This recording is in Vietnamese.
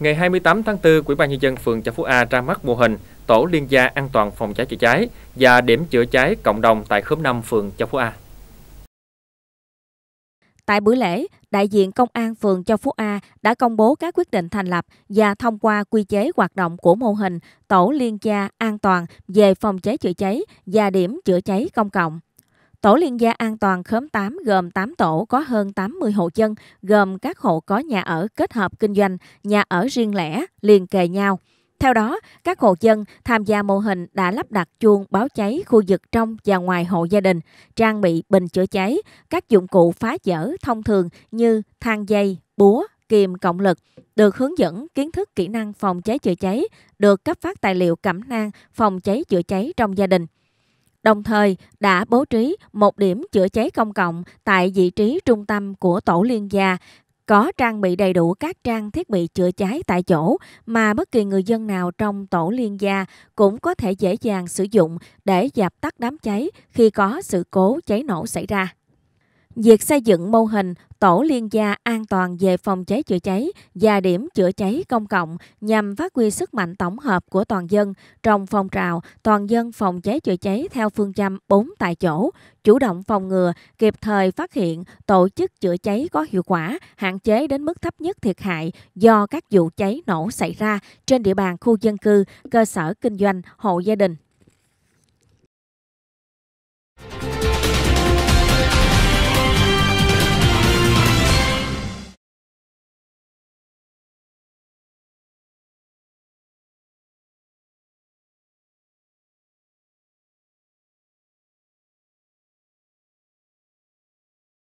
Ngày 28 tháng 4, Ủy ban nhân dân phường Chợ Phú A ra mắt mô hình tổ liên gia an toàn phòng cháy chữa cháy và điểm chữa cháy cộng đồng tại khóm 5 phường Chợ Phú A. Tại buổi lễ, đại diện Công an phường Châu Phú A đã công bố các quyết định thành lập và thông qua quy chế hoạt động của mô hình Tổ Liên gia An toàn về phòng cháy chữa cháy và điểm chữa cháy công cộng. Tổ liên gia an toàn khóm 8 gồm 8 tổ có hơn 80 hộ dân, gồm các hộ có nhà ở kết hợp kinh doanh, nhà ở riêng lẻ, liền kề nhau. Theo đó, các hộ dân tham gia mô hình đã lắp đặt chuông báo cháy khu vực trong và ngoài hộ gia đình, trang bị bình chữa cháy, các dụng cụ phá dỡ thông thường như thang dây, búa, kìm cộng lực, được hướng dẫn kiến thức kỹ năng phòng cháy chữa cháy, được cấp phát tài liệu cẩm nang phòng cháy chữa cháy trong gia đình đồng thời đã bố trí một điểm chữa cháy công cộng tại vị trí trung tâm của tổ liên gia có trang bị đầy đủ các trang thiết bị chữa cháy tại chỗ mà bất kỳ người dân nào trong tổ liên gia cũng có thể dễ dàng sử dụng để dập tắt đám cháy khi có sự cố cháy nổ xảy ra. Việc xây dựng mô hình tổ liên gia an toàn về phòng cháy chữa cháy và điểm chữa cháy công cộng nhằm phát huy sức mạnh tổng hợp của toàn dân trong phong trào toàn dân phòng cháy chữa cháy theo phương châm 4 tại chỗ, chủ động phòng ngừa, kịp thời phát hiện, tổ chức chữa cháy có hiệu quả, hạn chế đến mức thấp nhất thiệt hại do các vụ cháy nổ xảy ra trên địa bàn khu dân cư, cơ sở kinh doanh, hộ gia đình.